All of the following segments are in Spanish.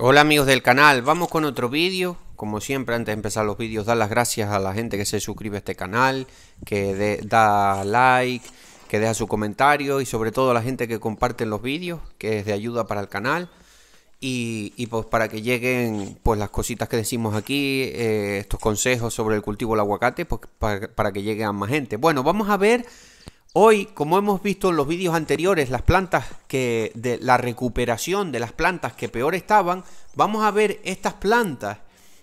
Hola amigos del canal, vamos con otro vídeo. Como siempre, antes de empezar los vídeos, dar las gracias a la gente que se suscribe a este canal, que da like, que deja su comentario y sobre todo a la gente que comparte los vídeos, que es de ayuda para el canal. Y, pues para que lleguen pues las cositas que decimos aquí, eh, estos consejos sobre el cultivo del aguacate, pues, para, que lleguen a más gente. Bueno, vamos a ver Hoy, como hemos visto en los vídeos anteriores, las plantas que de la recuperación de las plantas que peor estaban, vamos a ver estas plantas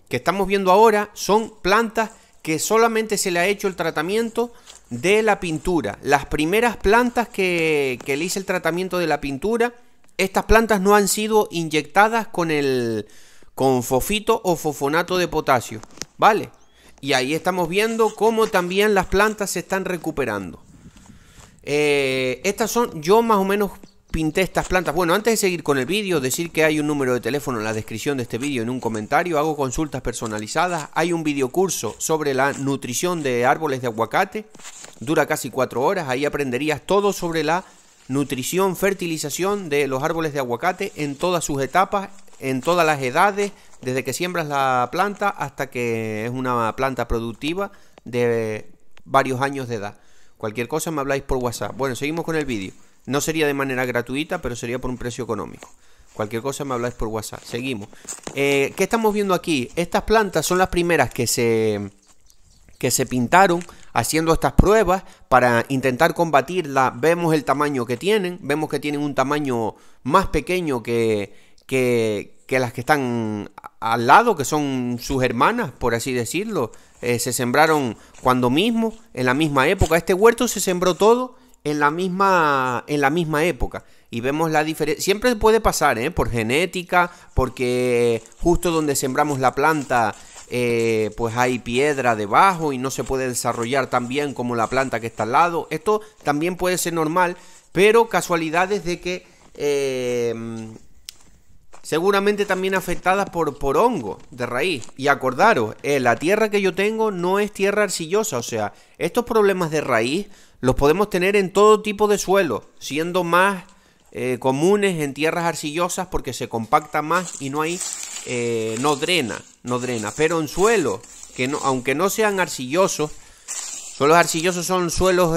que estamos viendo ahora son plantas que solamente se le ha hecho el tratamiento de la pintura. Las primeras plantas que, le hice el tratamiento de la pintura, estas plantas no han sido inyectadas con el con fofito o fofonato de potasio, ¿vale? Y ahí estamos viendo cómo también las plantas se están recuperando. Eh, estas son, yo más o menos pinté estas plantas. Bueno, antes de seguir con el vídeo, decir que hay un número de teléfono en la descripción de este vídeo, en un comentario, hago consultas personalizadas, hay un curso sobre la nutrición de árboles de aguacate, dura casi 4 horas, ahí aprenderías todo sobre la nutrición, fertilización de los árboles de aguacate en todas sus etapas, en todas las edades, desde que siembras la planta hasta que es una planta productiva de varios años de edad. Cualquier cosa me habláis por WhatsApp. Bueno, seguimos con el vídeo. No sería de manera gratuita, pero sería por un precio económico. Cualquier cosa me habláis por WhatsApp. Seguimos. Eh, ¿Qué estamos viendo aquí? Estas plantas son las primeras que se, que se pintaron haciendo estas pruebas para intentar combatirla. Vemos el tamaño que tienen. Vemos que tienen un tamaño más pequeño que, que, que las que están al lado, que son sus hermanas, por así decirlo, eh, se sembraron cuando mismo, en la misma época. Este huerto se sembró todo en la misma, en la misma época. Y vemos la diferencia. Siempre puede pasar, ¿eh? por genética, porque justo donde sembramos la planta, eh, pues hay piedra debajo y no se puede desarrollar tan bien como la planta que está al lado. Esto también puede ser normal, pero casualidades de que eh, seguramente también afectadas por, por hongo de raíz. Y acordaros, eh, la tierra que yo tengo no es tierra arcillosa, o sea, estos problemas de raíz los podemos tener en todo tipo de suelo, siendo más eh, comunes en tierras arcillosas porque se compacta más y no hay, eh, no drena, no drena. Pero en suelos que aunque no sean arcillosos, suelos arcillosos son suelos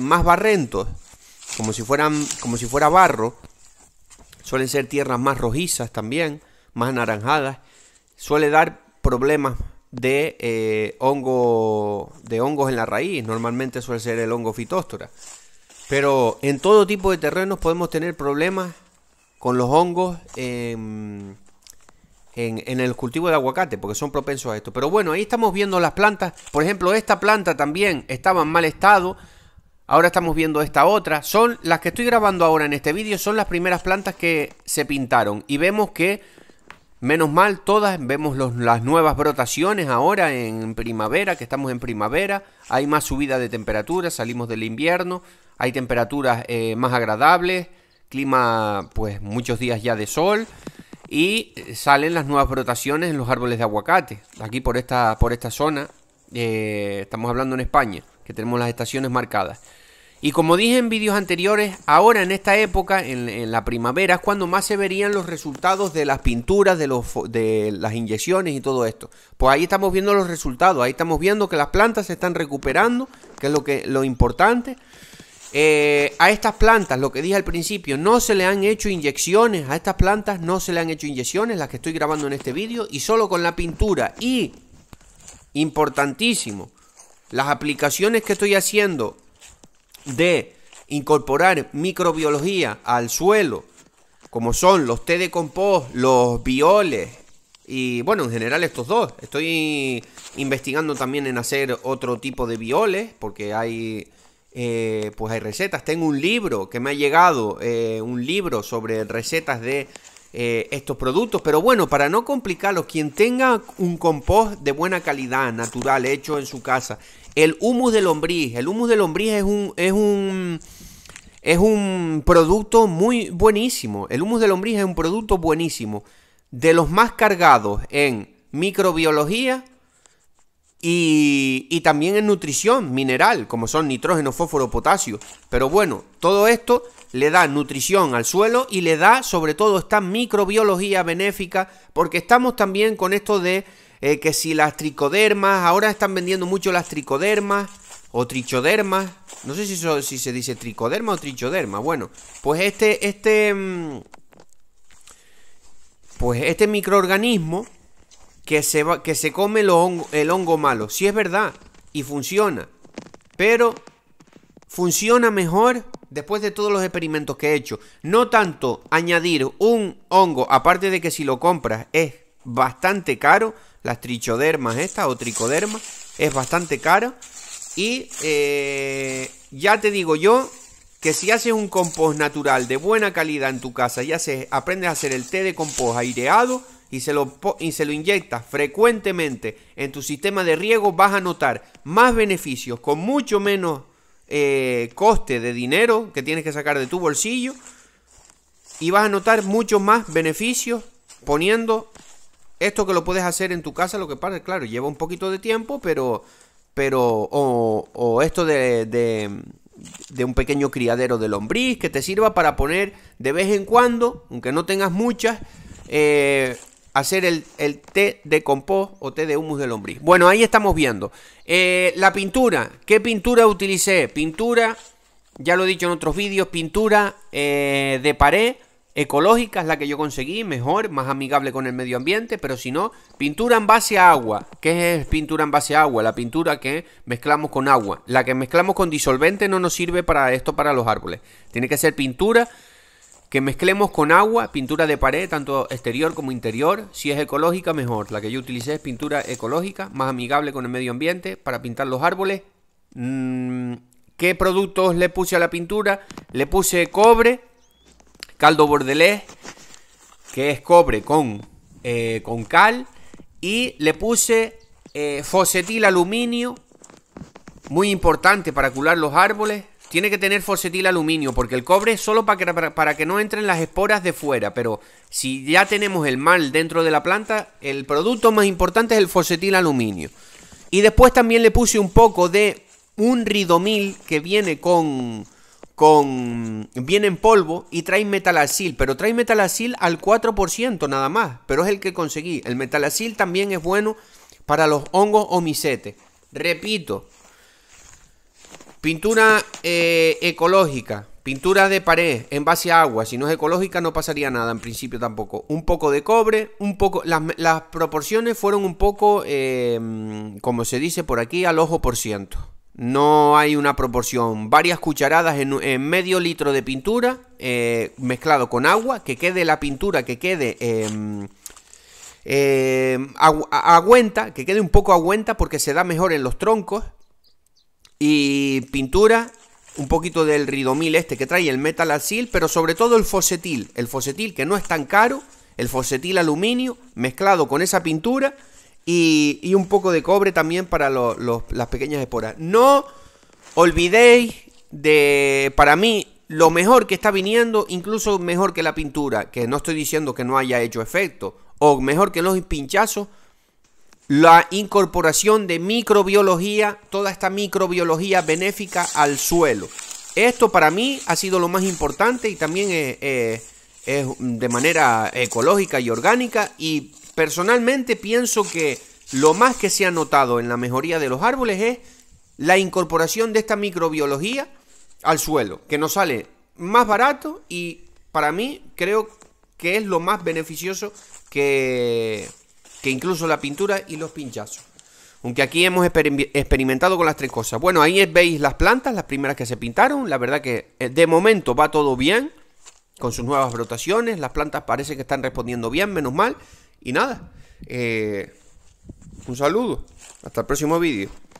más barrentos, como si fueran, como si fuera barro. Suelen ser tierras más rojizas también, más anaranjadas. Suele dar problemas de eh, hongo de hongos en la raíz. Normalmente suele ser el hongo fitóstora. Pero en todo tipo de terrenos podemos tener problemas con los hongos en, el cultivo de aguacate, porque son propensos a esto. Pero bueno, ahí estamos viendo las plantas. Por ejemplo, esta planta también estaba en mal estado. Ahora estamos viendo esta otra. Son las que estoy grabando ahora en este vídeo, son las primeras plantas que se pintaron. Y vemos que, menos mal, todas vemos las nuevas brotaciones ahora en primavera, que estamos en primavera. Hay más subida de temperatura, salimos del invierno, hay temperaturas eh, más agradables, clima, pues muchos días ya de sol. Y eh, salen las nuevas brotaciones en los árboles de aguacate, aquí por esta, por esta zona. Eh, estamos hablando en España tenemos las estaciones marcadas. Y como dije en vídeos anteriores, ahora en esta época, en, la primavera, es cuando más se verían los resultados de las pinturas, de, los, de las inyecciones y todo esto. Pues ahí estamos viendo los resultados, ahí estamos viendo que las plantas se están recuperando, que es lo, que, lo importante. Eh, a estas plantas, lo que dije al principio, no se le han hecho inyecciones, a estas plantas no se le han hecho inyecciones, las que estoy grabando en este vídeo, y solo con la pintura. Y, importantísimo, las aplicaciones que estoy haciendo de incorporar microbiología al suelo, como son los té de compost, los bioles y bueno, en general estos dos. Estoy investigando también en hacer otro tipo de bioles porque hay eh, pues hay recetas. Tengo un libro que me ha llegado, eh, un libro sobre recetas de eh, estos productos. Pero bueno, para no complicarlos, quien tenga un compost de buena calidad, natural, hecho en su casa el humus de lombriz. El humus de lombriz es un, es un, es un producto muy buenísimo. El humus de lombriz es un producto buenísimo. De los más cargados en microbiología y, y también en nutrición mineral, como son nitrógeno, fósforo, potasio. Pero bueno, todo esto le da nutrición al suelo y le da sobre todo esta microbiología benéfica, porque estamos también con esto de eh, que si las tricodermas, ahora están vendiendo mucho las tricodermas o trichodermas, no sé si, si se dice tricoderma o trichoderma, bueno, pues este, este, mm, pues este microorganismo que se, que se come el hongo malo, si es verdad y funciona, pero funciona mejor después de todos los experimentos que he hecho. No tanto añadir un hongo, aparte de que si lo compras es bastante caro, las trichodermas estas o tricodermas, es bastante cara. Y eh, ya te digo yo que si haces un compost natural de buena calidad en tu casa y haces, aprendes a hacer el té de compost aireado y se, lo, se lo inyectas frecuentemente en tu sistema de riego, vas a notar más beneficios con mucho menos eh, coste de dinero que tienes que sacar de tu bolsillo y vas a notar muchos más beneficios poniendo esto que lo puedes hacer en tu casa, lo que pasa, claro, lleva un poquito de tiempo, pero, pero, o, esto de, de, un pequeño criadero de lombriz que te sirva para poner de vez en cuando, aunque no tengas muchas, eh, hacer el, té de compost o té de humus de lombriz. Bueno, ahí estamos viendo. Eh, la pintura, ¿qué pintura utilicé? Pintura, ya lo he dicho en otros vídeos, pintura eh, de pared ecológica es la que yo conseguí, mejor, más amigable con el medio ambiente, pero si no, pintura en base a agua. ¿Qué es pintura en base a agua? La pintura que mezclamos con agua. La que mezclamos con disolvente no nos sirve para esto, para los árboles. Tiene que ser pintura que mezclemos con agua, pintura de pared, tanto exterior como interior. Si es ecológica, mejor. La que yo utilicé es pintura ecológica, más amigable con el medio ambiente, para pintar los árboles. Mm, ¿Qué productos le puse a la pintura? Le puse cobre, caldo bordelés, que es cobre con, eh, con cal, y le puse eh, fosetil aluminio, muy importante para curar los árboles. Tiene que tener fosetil aluminio, porque el cobre es solo para que no entren las esporas de fuera, pero si ya tenemos el mal dentro de la planta, el producto más importante es el fosetil aluminio. Y después también le puse un poco de un ridomil que viene con con Bien en polvo y trae metalacil pero trae metalacil al 4% nada más, pero es el que conseguí. El metalacil también es bueno para los hongos o misetes Repito, pintura eh, ecológica, pintura de pared en base a agua, si no es ecológica no pasaría nada en principio tampoco. Un poco de cobre, un poco... Las, proporciones fueron un poco, eh, como se dice por aquí, al ojo por ciento. No hay una proporción. Varias cucharadas en, medio litro de pintura eh, mezclado con agua. Que quede la pintura, que quede... Eh, aguenta, que quede un poco aguenta porque se da mejor en los troncos. Y pintura, un poquito del ridomil este que trae el metal asil, pero sobre todo el fosetil. El fosetil que no es tan caro, el fosetil aluminio mezclado con esa pintura y, un poco de cobre también para las pequeñas esporas. No olvidéis de, para mí, lo mejor que está viniendo, incluso mejor que la pintura, que no estoy diciendo que no haya hecho efecto, o mejor que los pinchazos, la incorporación de microbiología, toda esta microbiología benéfica al suelo. Esto para mí ha sido lo más importante y también es, eh, eh, es de manera ecológica y orgánica y Personalmente pienso que lo más que se ha notado en la mejoría de los árboles es la incorporación de esta microbiología al suelo, que nos sale más barato y para mí creo que es lo más beneficioso que, incluso la pintura y los pinchazos. Aunque aquí hemos experimentado con las tres cosas. Bueno, ahí veis las plantas, las primeras que se pintaron. La verdad que eh, de momento va todo bien con sus nuevas brotaciones. Las plantas parece que están respondiendo bien, menos mal. Y nada, eh, un saludo. Hasta el próximo vídeo.